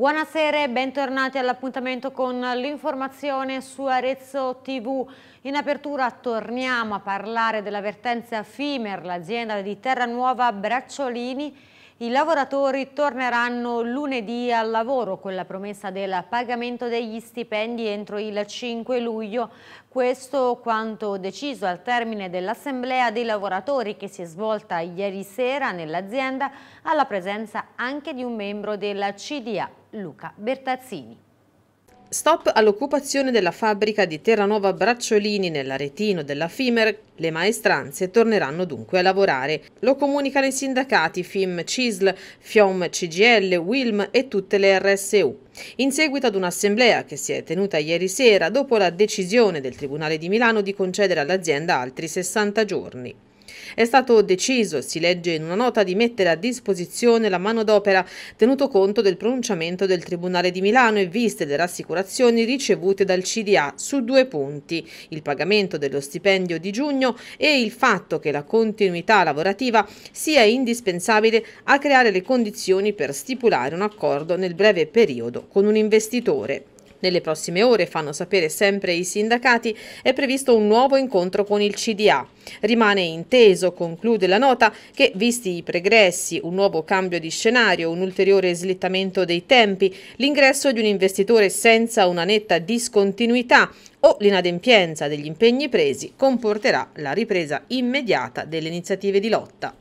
Buonasera e bentornati all'appuntamento con l'informazione su Arezzo TV. In apertura torniamo a parlare dell'avvertenza FIMER, l'azienda di Terranuova Bracciolini i lavoratori torneranno lunedì al lavoro con la promessa del pagamento degli stipendi entro il 5 luglio. Questo quanto deciso al termine dell'assemblea dei lavoratori che si è svolta ieri sera nell'azienda alla presenza anche di un membro della CDA, Luca Bertazzini. Stop all'occupazione della fabbrica di Terranova Bracciolini nell'Aretino della FIMER, le maestranze torneranno dunque a lavorare. Lo comunicano i sindacati FIM CISL, FIOM CGL, WILM e tutte le RSU. In seguito ad un'assemblea che si è tenuta ieri sera dopo la decisione del Tribunale di Milano di concedere all'azienda altri 60 giorni. È stato deciso, si legge in una nota, di mettere a disposizione la manodopera, tenuto conto del pronunciamento del Tribunale di Milano e viste le rassicurazioni ricevute dal CDA su due punti, il pagamento dello stipendio di giugno e il fatto che la continuità lavorativa sia indispensabile a creare le condizioni per stipulare un accordo nel breve periodo con un investitore. Nelle prossime ore, fanno sapere sempre i sindacati, è previsto un nuovo incontro con il CDA. Rimane inteso, conclude la nota, che visti i pregressi, un nuovo cambio di scenario, un ulteriore slittamento dei tempi, l'ingresso di un investitore senza una netta discontinuità o l'inadempienza degli impegni presi comporterà la ripresa immediata delle iniziative di lotta.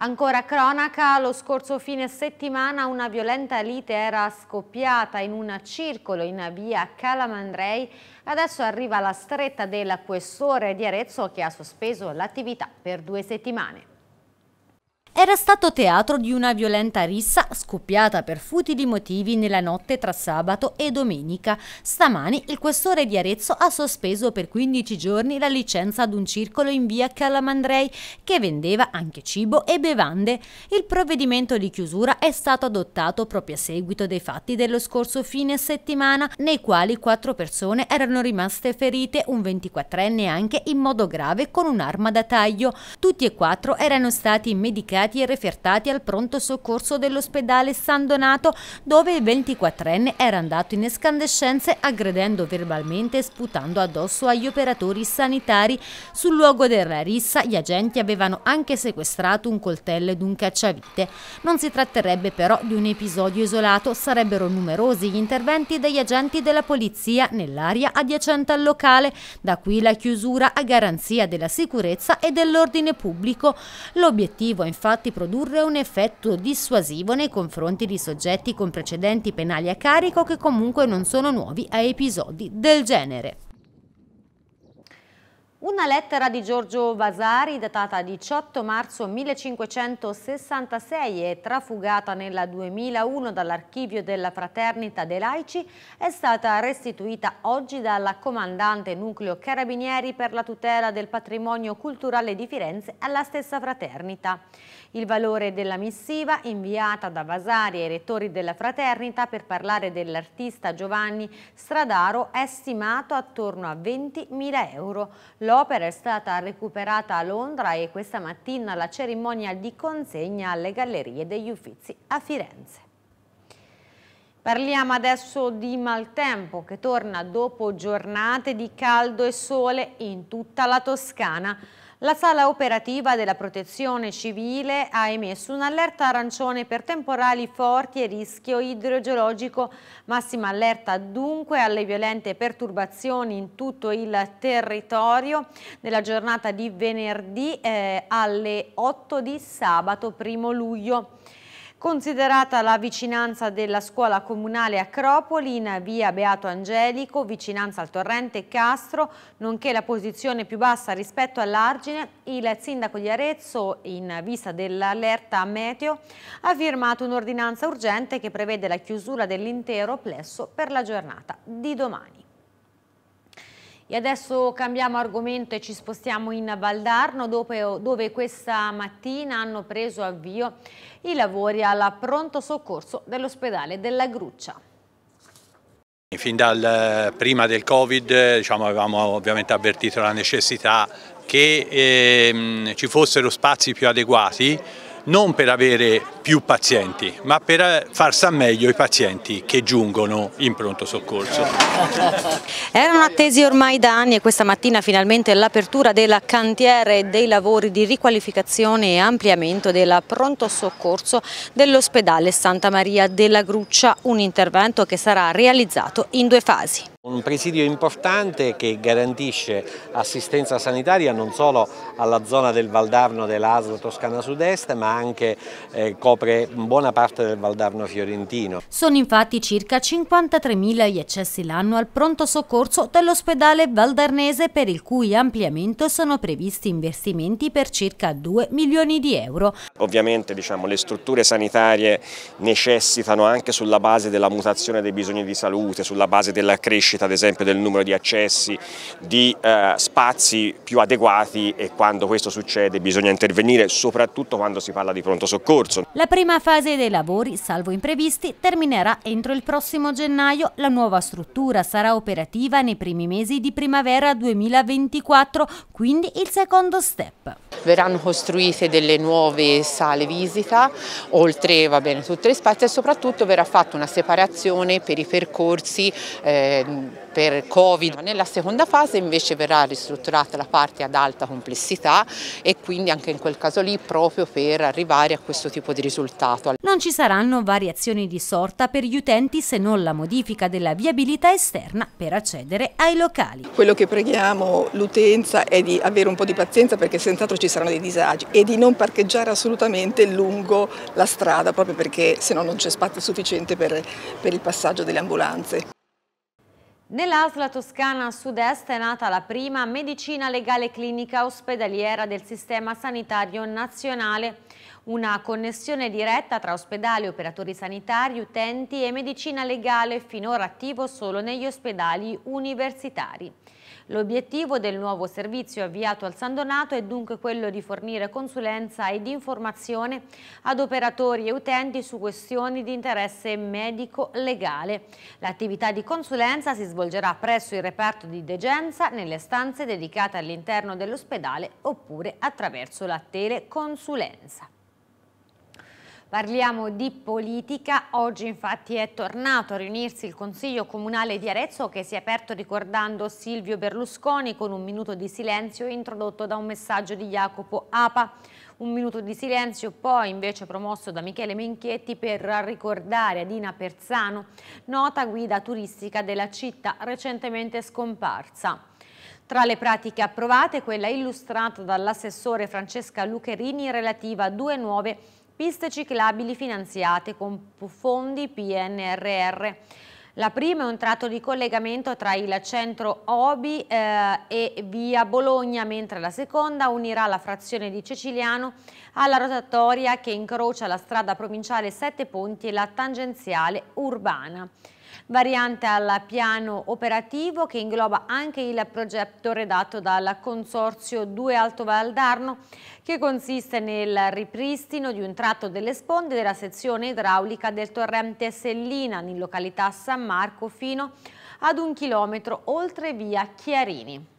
Ancora cronaca, lo scorso fine settimana una violenta lite era scoppiata in un circolo in via Calamandrei. Adesso arriva la stretta del questore di Arezzo che ha sospeso l'attività per due settimane era stato teatro di una violenta rissa scoppiata per futili motivi nella notte tra sabato e domenica. Stamani il questore di Arezzo ha sospeso per 15 giorni la licenza ad un circolo in via Calamandrei che vendeva anche cibo e bevande. Il provvedimento di chiusura è stato adottato proprio a seguito dei fatti dello scorso fine settimana nei quali quattro persone erano rimaste ferite, un 24enne anche in modo grave con un'arma da taglio. Tutti e quattro erano stati medicati trasportati e refertati al pronto soccorso dell'ospedale San Donato, dove il 24enne era andato in escandescenze aggredendo verbalmente e sputando addosso agli operatori sanitari. Sul luogo della rissa gli agenti avevano anche sequestrato un coltello ed un cacciavite. Non si tratterebbe però di un episodio isolato, sarebbero numerosi gli interventi degli agenti della polizia nell'area adiacente al locale, da qui la chiusura a garanzia della sicurezza e dell'ordine pubblico. L'obiettivo infatti infatti produrre un effetto dissuasivo nei confronti di soggetti con precedenti penali a carico che comunque non sono nuovi a episodi del genere. Una lettera di Giorgio Vasari, datata 18 marzo 1566 e trafugata nel 2001 dall'archivio della Fraternita dei Laici, è stata restituita oggi dalla comandante nucleo Carabinieri per la tutela del patrimonio culturale di Firenze alla stessa Fraternita. Il valore della missiva inviata da Vasari ai rettori della fraternita per parlare dell'artista Giovanni Stradaro è stimato attorno a 20.000 euro. L'opera è stata recuperata a Londra e questa mattina la cerimonia di consegna alle Gallerie degli Uffizi a Firenze. Parliamo adesso di maltempo che torna dopo giornate di caldo e sole in tutta la Toscana. La sala operativa della protezione civile ha emesso un'allerta arancione per temporali forti e rischio idrogeologico, massima allerta dunque alle violente perturbazioni in tutto il territorio nella giornata di venerdì eh, alle 8 di sabato 1 luglio. Considerata la vicinanza della scuola comunale Acropoli in via Beato Angelico, vicinanza al torrente Castro, nonché la posizione più bassa rispetto all'argine, il sindaco di Arezzo, in vista dell'allerta meteo, ha firmato un'ordinanza urgente che prevede la chiusura dell'intero plesso per la giornata di domani. E adesso cambiamo argomento e ci spostiamo in Valdarno dove, dove, questa mattina hanno preso avvio i lavori al pronto soccorso dell'ospedale della Gruccia. Fin dal prima del Covid diciamo, avevamo ovviamente avvertito la necessità che ehm, ci fossero spazi più adeguati non per avere più pazienti, ma per eh, far star meglio i pazienti che giungono in pronto soccorso. Erano attesi ormai da anni e questa mattina finalmente l'apertura della cantiere dei lavori di riqualificazione e ampliamento della pronto soccorso dell'ospedale Santa Maria della Gruccia, un intervento che sarà realizzato in due fasi. Un presidio importante che garantisce assistenza sanitaria non solo alla zona del Valdarno dell'Asla Toscana Sud-Est ma anche eh, copre buona parte del Valdarno fiorentino. Sono infatti circa 53.000 gli accessi l'anno al pronto soccorso dell'ospedale valdarnese per il cui ampliamento sono previsti investimenti per circa 2 milioni di euro. Ovviamente diciamo, le strutture sanitarie necessitano anche sulla base della mutazione dei bisogni di salute, sulla base della crescita crescita ad esempio del numero di accessi, di eh, spazi più adeguati e quando questo succede bisogna intervenire soprattutto quando si parla di pronto soccorso. La prima fase dei lavori, salvo imprevisti, terminerà entro il prossimo gennaio. La nuova struttura sarà operativa nei primi mesi di primavera 2024, quindi il secondo step. Verranno costruite delle nuove sale visita, oltre va bene, tutte le spazi e soprattutto verrà fatta una separazione per i percorsi eh, per Covid. Nella seconda fase invece verrà ristrutturata la parte ad alta complessità e quindi anche in quel caso lì proprio per arrivare a questo tipo di risultato. Non ci saranno variazioni di sorta per gli utenti se non la modifica della viabilità esterna per accedere ai locali. Quello che preghiamo l'utenza è di avere un po' di pazienza perché senz'altro ci saranno dei disagi e di non parcheggiare assolutamente lungo la strada proprio perché se no non c'è spazio sufficiente per, per il passaggio delle ambulanze. Nell'Asla Toscana Sud-Est è nata la prima medicina legale clinica ospedaliera del Sistema Sanitario Nazionale, una connessione diretta tra ospedali, operatori sanitari, utenti e medicina legale finora attivo solo negli ospedali universitari. L'obiettivo del nuovo servizio avviato al San Donato è dunque quello di fornire consulenza ed informazione ad operatori e utenti su questioni di interesse medico-legale. L'attività di consulenza si svolgerà presso il reparto di degenza nelle stanze dedicate all'interno dell'ospedale oppure attraverso la teleconsulenza. Parliamo di politica, oggi infatti è tornato a riunirsi il Consiglio Comunale di Arezzo che si è aperto ricordando Silvio Berlusconi con un minuto di silenzio introdotto da un messaggio di Jacopo Apa. Un minuto di silenzio poi invece promosso da Michele Menchietti per ricordare Adina Persano, nota guida turistica della città recentemente scomparsa. Tra le pratiche approvate, quella illustrata dall'assessore Francesca Lucherini relativa a due nuove piste ciclabili finanziate con fondi PNRR. La prima è un tratto di collegamento tra il centro Obi eh, e via Bologna, mentre la seconda unirà la frazione di Ceciliano alla rotatoria che incrocia la strada provinciale Sette Ponti e la tangenziale urbana. Variante al piano operativo che ingloba anche il progetto redatto dal Consorzio 2 Alto Valdarno che consiste nel ripristino di un tratto delle sponde della sezione idraulica del torrente Sellina in località San Marco fino ad un chilometro oltre via Chiarini.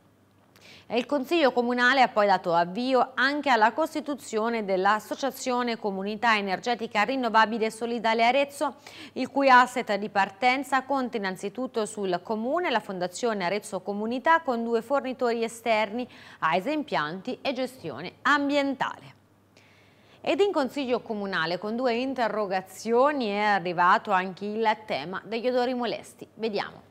E il Consiglio Comunale ha poi dato avvio anche alla costituzione dell'Associazione Comunità Energetica Rinnovabile e Solidale Arezzo, il cui asset di partenza conta innanzitutto sul Comune, la Fondazione Arezzo Comunità con due fornitori esterni, AISE Impianti e Gestione Ambientale. Ed in Consiglio Comunale con due interrogazioni è arrivato anche il tema degli odori molesti. Vediamo.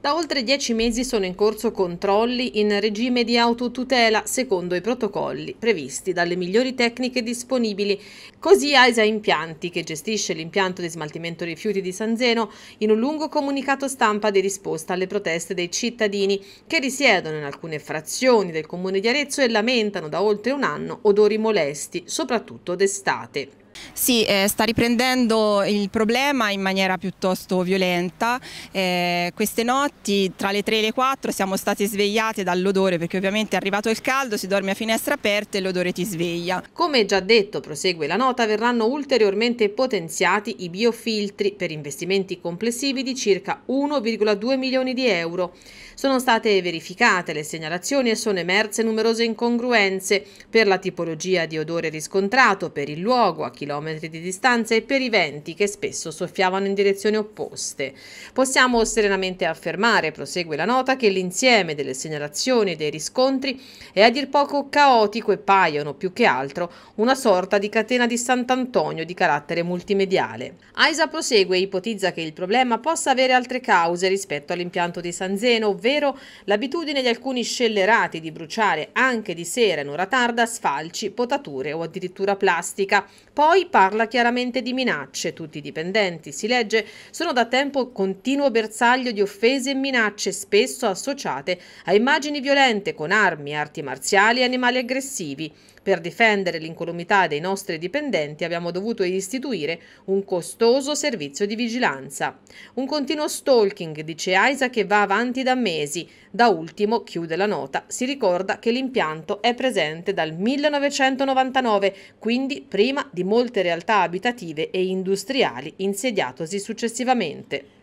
Da oltre dieci mesi sono in corso controlli in regime di autotutela secondo i protocolli previsti dalle migliori tecniche disponibili. Così AISA Impianti, che gestisce l'impianto di smaltimento rifiuti di San Zeno, in un lungo comunicato stampa di risposta alle proteste dei cittadini che risiedono in alcune frazioni del comune di Arezzo e lamentano da oltre un anno odori molesti, soprattutto d'estate. Sì, eh, sta riprendendo il problema in maniera piuttosto violenta. Eh, queste notti tra le 3 e le 4 siamo state svegliate dall'odore perché ovviamente è arrivato il caldo, si dorme a finestra aperta e l'odore ti sveglia. Come già detto, prosegue la nota, verranno ulteriormente potenziati i biofiltri per investimenti complessivi di circa 1,2 milioni di euro. Sono state verificate le segnalazioni e sono emerse numerose incongruenze per la tipologia di odore riscontrato, per il luogo a chilometri di distanza e per i venti che spesso soffiavano in direzioni opposte. Possiamo serenamente affermare, prosegue la nota, che l'insieme delle segnalazioni e dei riscontri è a dir poco caotico e paiono più che altro una sorta di catena di Sant'Antonio di carattere multimediale. AISA prosegue e ipotizza che il problema possa avere altre cause rispetto all'impianto di San Zeno, ovvero ovvero l'abitudine di alcuni scellerati di bruciare anche di sera in ora tarda sfalci, potature o addirittura plastica. Poi parla chiaramente di minacce, tutti i dipendenti, si legge, sono da tempo continuo bersaglio di offese e minacce spesso associate a immagini violente con armi, arti marziali e animali aggressivi. Per difendere l'incolumità dei nostri dipendenti abbiamo dovuto istituire un costoso servizio di vigilanza. Un continuo stalking, dice AISA, che va avanti da mesi. Da ultimo, chiude la nota, si ricorda che l'impianto è presente dal 1999, quindi prima di molte realtà abitative e industriali insediatosi successivamente.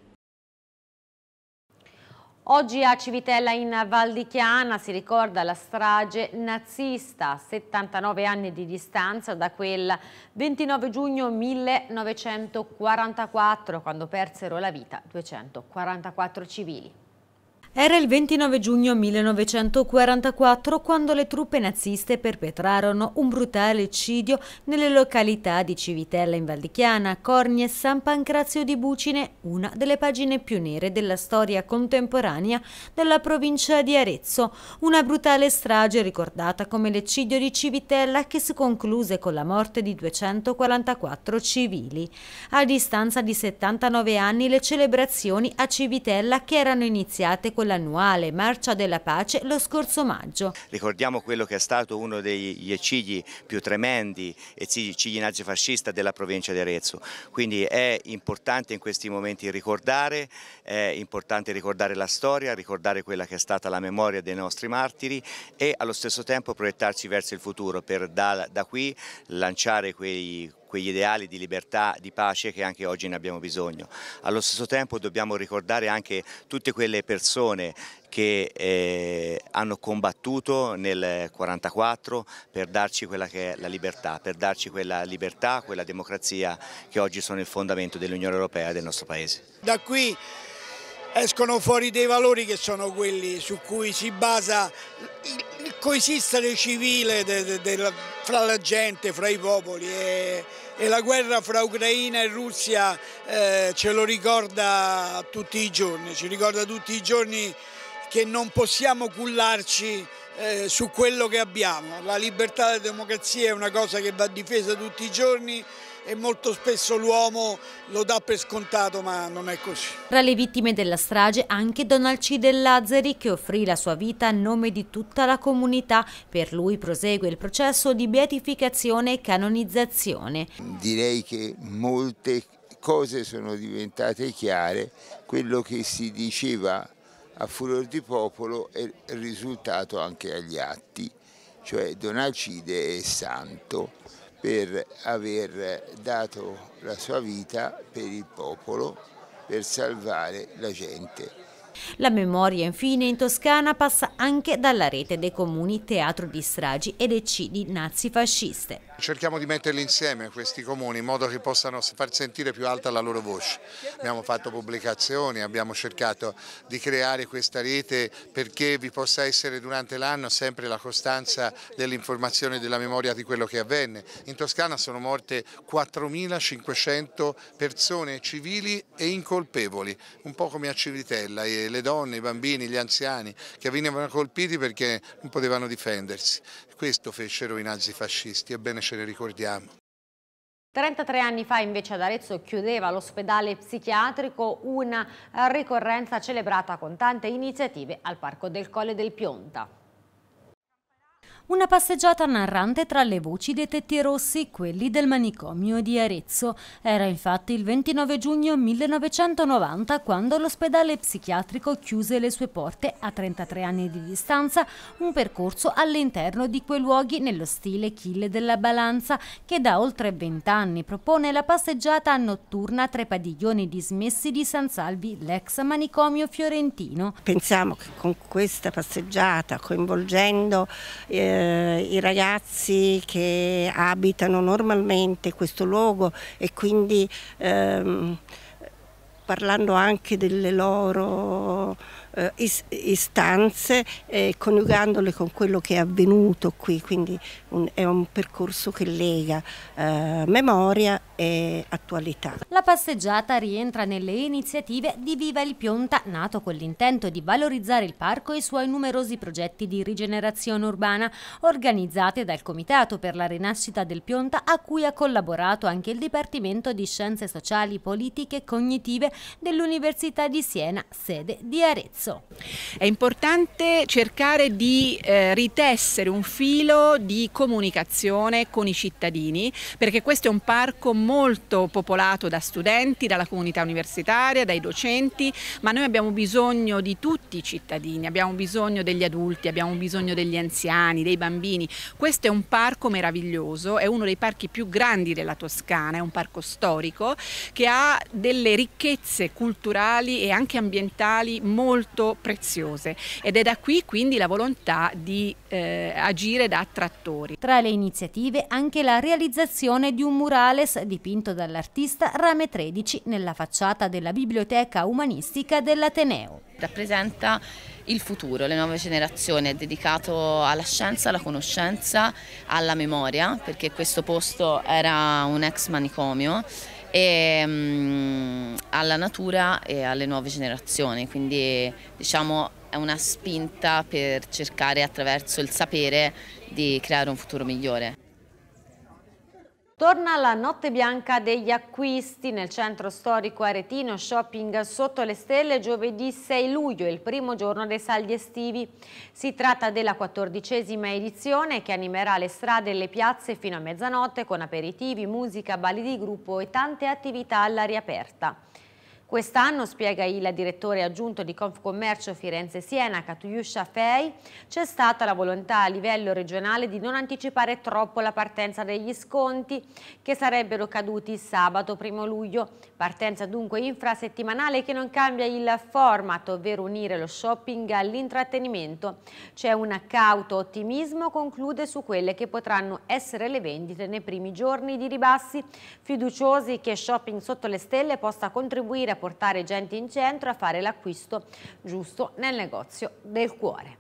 Oggi a Civitella in Val di Chiana si ricorda la strage nazista, a 79 anni di distanza da quel 29 giugno 1944 quando persero la vita 244 civili. Era il 29 giugno 1944 quando le truppe naziste perpetrarono un brutale eccidio nelle località di Civitella in Valdichiana, Cornie e San Pancrazio di Bucine, una delle pagine più nere della storia contemporanea della provincia di Arezzo. Una brutale strage ricordata come l'eccidio di Civitella che si concluse con la morte di 244 civili. A distanza di 79 anni le celebrazioni a Civitella che erano iniziate con con l'annuale Marcia della Pace lo scorso maggio. Ricordiamo quello che è stato uno degli eccidi più tremendi, eccidi nazifascista della provincia di Arezzo. Quindi è importante in questi momenti ricordare, è importante ricordare la storia, ricordare quella che è stata la memoria dei nostri martiri e allo stesso tempo proiettarci verso il futuro per da, da qui lanciare quei quegli ideali di libertà, di pace che anche oggi ne abbiamo bisogno. Allo stesso tempo dobbiamo ricordare anche tutte quelle persone che eh, hanno combattuto nel 1944 per darci quella che è la libertà, per darci quella libertà, quella democrazia che oggi sono il fondamento dell'Unione Europea e del nostro Paese. Da qui escono fuori dei valori che sono quelli su cui si basa il, coesistere civile de, de, de fra la gente, fra i popoli e, e la guerra fra Ucraina e Russia eh, ce lo ricorda tutti i giorni, ci ricorda tutti i giorni che non possiamo cullarci eh, su quello che abbiamo. La libertà e la democrazia è una cosa che va difesa tutti i giorni e molto spesso l'uomo lo dà per scontato ma non è così. Tra le vittime della strage anche Don Alcide Lazzari che offrì la sua vita a nome di tutta la comunità. Per lui prosegue il processo di beatificazione e canonizzazione. Direi che molte cose sono diventate chiare, quello che si diceva a furor di popolo è risultato anche agli atti, cioè Don Alcide è santo per aver dato la sua vita per il popolo, per salvare la gente. La memoria infine in Toscana passa anche dalla rete dei comuni teatro di stragi ed eccidi nazifasciste. Cerchiamo di metterli insieme questi comuni in modo che possano far sentire più alta la loro voce. Abbiamo fatto pubblicazioni, abbiamo cercato di creare questa rete perché vi possa essere durante l'anno sempre la costanza dell'informazione e della memoria di quello che avvenne. In Toscana sono morte 4.500 persone civili e incolpevoli, un po' come a Civitella, le donne, i bambini, gli anziani che venivano colpiti perché non potevano difendersi. Questo fecero i nazifascisti e bene ce ne ricordiamo. 33 anni fa invece ad Arezzo chiudeva l'ospedale psichiatrico una ricorrenza celebrata con tante iniziative al Parco del Colle del Pionta. Una passeggiata narrante tra le voci dei tetti rossi, quelli del manicomio di Arezzo. Era infatti il 29 giugno 1990 quando l'ospedale psichiatrico chiuse le sue porte a 33 anni di distanza, un percorso all'interno di quei luoghi nello stile Chile della Balanza che da oltre 20 anni propone la passeggiata notturna tra i padiglioni dismessi di San Salvi, l'ex manicomio fiorentino. Pensiamo che con questa passeggiata, coinvolgendo eh, eh, i ragazzi che abitano normalmente questo luogo e quindi ehm, parlando anche delle loro eh, istanze, eh, coniugandole con quello che è avvenuto qui, quindi un, è un percorso che lega eh, memoria e attualità. La passeggiata rientra nelle iniziative di Viva il Pionta, nato con l'intento di valorizzare il parco e i suoi numerosi progetti di rigenerazione urbana, organizzate dal Comitato per la Rinascita del Pionta, a cui ha collaborato anche il Dipartimento di Scienze Sociali, Politiche e Cognitive dell'Università di Siena, sede di Arezzo. È importante cercare di eh, ritessere un filo di comunicazione con i cittadini, perché questo è un parco molto molto popolato da studenti, dalla comunità universitaria, dai docenti, ma noi abbiamo bisogno di tutti i cittadini, abbiamo bisogno degli adulti, abbiamo bisogno degli anziani, dei bambini. Questo è un parco meraviglioso, è uno dei parchi più grandi della Toscana, è un parco storico che ha delle ricchezze culturali e anche ambientali molto preziose ed è da qui quindi la volontà di eh, agire da attrattori. Tra le iniziative anche la realizzazione di un murales di dipinto dall'artista Rame 13 nella facciata della Biblioteca Umanistica dell'Ateneo. Rappresenta il futuro, le nuove generazioni, è dedicato alla scienza, alla conoscenza, alla memoria, perché questo posto era un ex manicomio e um, alla natura e alle nuove generazioni, quindi diciamo è una spinta per cercare attraverso il sapere di creare un futuro migliore. Torna la notte bianca degli acquisti nel centro storico aretino Shopping Sotto le Stelle giovedì 6 luglio, il primo giorno dei saldi estivi. Si tratta della quattordicesima edizione che animerà le strade e le piazze fino a mezzanotte con aperitivi, musica, balli di gruppo e tante attività all'aria aperta. Quest'anno, spiega il direttore aggiunto di Confcommercio Firenze-Siena, Katuyusha Fei, c'è stata la volontà a livello regionale di non anticipare troppo la partenza degli sconti che sarebbero caduti sabato 1 luglio. Partenza dunque infrasettimanale che non cambia il format, ovvero unire lo shopping all'intrattenimento. C'è un cauto ottimismo, conclude su quelle che potranno essere le vendite nei primi giorni di ribassi, fiduciosi che shopping sotto le stelle possa contribuire a portare gente in centro a fare l'acquisto giusto nel negozio del cuore.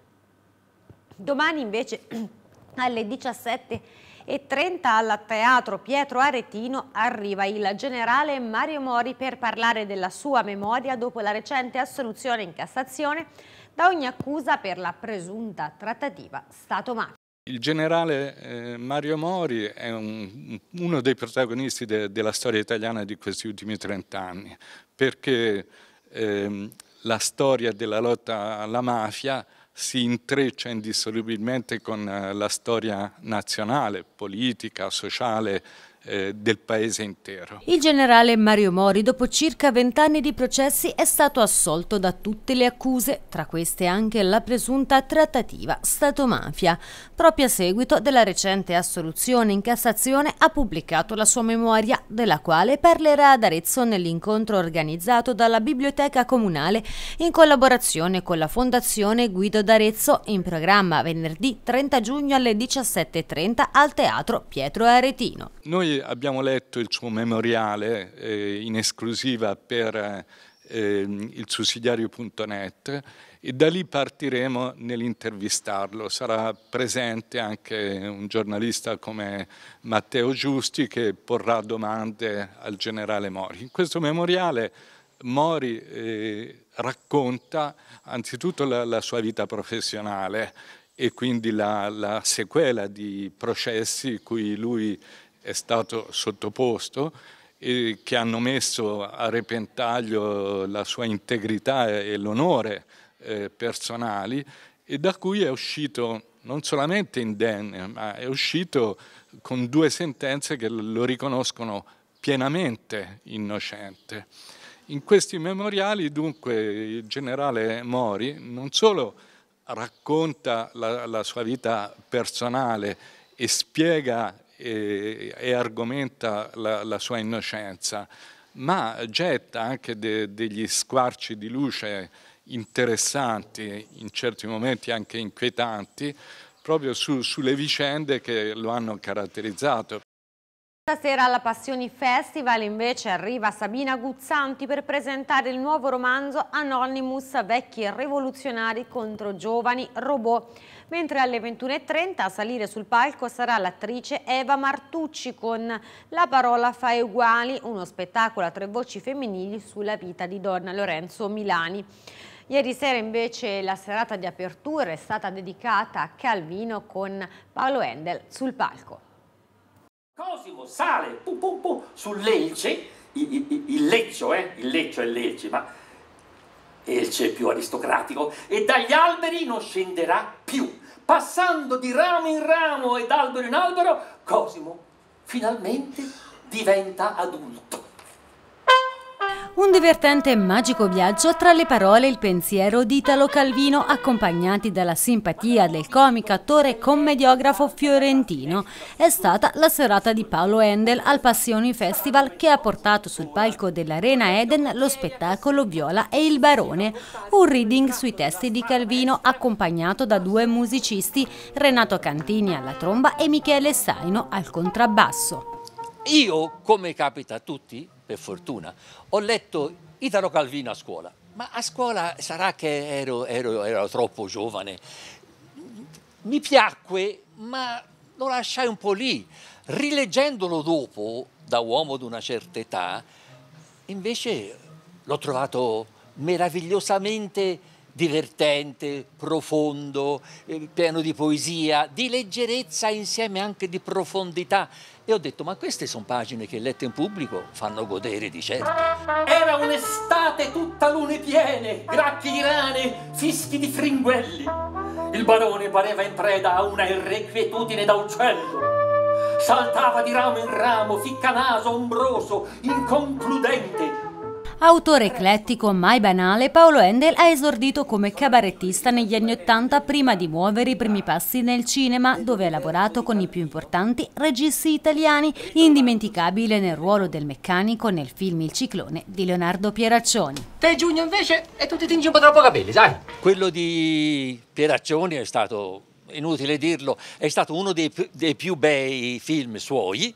Domani invece alle 17 e 30 al Teatro Pietro Aretino arriva il generale Mario Mori per parlare della sua memoria dopo la recente assoluzione in Cassazione da ogni accusa per la presunta trattativa Stato-mafia. Il generale eh, Mario Mori è un, uno dei protagonisti de, della storia italiana di questi ultimi trent'anni, perché eh, la storia della lotta alla mafia si intreccia indissolubilmente con eh, la storia nazionale, politica, sociale eh, del paese intero. Il generale Mario Mori, dopo circa vent'anni di processi, è stato assolto da tutte le accuse, tra queste anche la presunta trattativa Stato-mafia. Proprio a seguito della recente assoluzione in Cassazione ha pubblicato la sua memoria, della quale parlerà ad Arezzo nell'incontro organizzato dalla Biblioteca Comunale in collaborazione con la Fondazione Guido d'Arezzo in programma venerdì 30 giugno alle 17.30 al Teatro Pietro Aretino. Noi abbiamo letto il suo memoriale eh, in esclusiva per eh, il sussidiario.net e da lì partiremo nell'intervistarlo. Sarà presente anche un giornalista come Matteo Giusti che porrà domande al generale Mori. In questo memoriale Mori eh, racconta anzitutto la, la, sua vita professionale e quindi la, la sequela di processi cui lui è stato sottoposto e che hanno messo a repentaglio la sua integrità e l'onore eh, personali e da cui è uscito non solamente indenne, ma è uscito con due sentenze che lo riconoscono pienamente innocente. In questi memoriali dunque il generale Mori non solo racconta la, la sua vita personale e spiega e, e argomenta la, la, sua innocenza, ma getta anche de, degli squarci di luce interessanti, in certi momenti anche inquietanti, proprio su, sulle vicende che lo hanno caratterizzato. Stasera alla Passioni Festival invece arriva Sabina Guzzanti per presentare il nuovo romanzo Anonymous, vecchi rivoluzionari contro giovani robot mentre alle 21.30 a salire sul palco sarà l'attrice Eva Martucci con La parola fa uguali, uno spettacolo a tre voci femminili sulla vita di donna Lorenzo Milani. Ieri sera invece la serata di apertura è stata dedicata a Calvino con Paolo Endel sul palco. Cosimo sale pum pum pum sull'elce, il, il, il, leccio, eh? il leccio è il lecce, ma elce più aristocratico, e dagli alberi non scenderà più. Passando di ramo in ramo e d'albero in albero, Cosimo finalmente diventa adulto. Un divertente e magico viaggio tra le parole e il pensiero di Italo Calvino, accompagnati dalla simpatia del comico, attore e commediografo fiorentino. È stata la serata di Paolo Endel al Passioni Festival che ha portato sul palco dell'Arena Eden lo spettacolo Viola e il Barone, un reading sui testi di Calvino accompagnato da due musicisti, Renato Cantini alla tromba e Michele Saino al contrabbasso. Io, come capita a tutti, per fortuna. Ho letto Italo Calvino a scuola, ma a scuola sarà che ero, ero, ero troppo giovane. Mi piacque, ma lo lasciai un po' lì. Rileggendolo dopo, da uomo di una certa età, invece l'ho trovato meravigliosamente divertente, profondo, eh, pieno di poesia, di leggerezza insieme anche di profondità. E ho detto, ma queste sono pagine che lette in pubblico fanno godere di certo. Era un'estate tutta lune piene, gracchi di rane, fischi di fringuelli. Il barone pareva in preda a una irrequietudine da uccello. Saltava di ramo in ramo, ficcanaso, ombroso, inconcludente, Autore eclettico mai banale, Paolo Endel ha esordito come cabarettista negli anni Ottanta prima di muovere i primi passi nel cinema, dove ha lavorato con i più importanti registi italiani, indimenticabile nel ruolo del meccanico nel film Il ciclone di Leonardo Pieraccioni. Te Giugno invece e tu ti tingi un po' troppo capelli, sai? Quello di Pieraccioni è stato, inutile dirlo, è stato uno dei, dei più bei film suoi,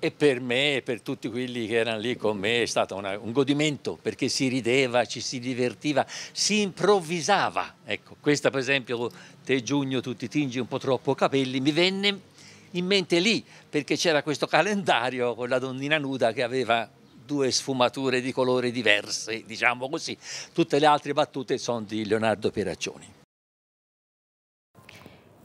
e per me e per tutti quelli che erano lì con me è stato una, un godimento perché si rideva, ci si divertiva, si improvvisava. Ecco, questa per esempio, te giugno tu ti tingi un po' troppo i capelli, mi venne in mente lì perché c'era questo calendario con la donnina nuda che aveva due sfumature di colore diverse, diciamo così. Tutte le altre battute sono di Leonardo Peraccioni.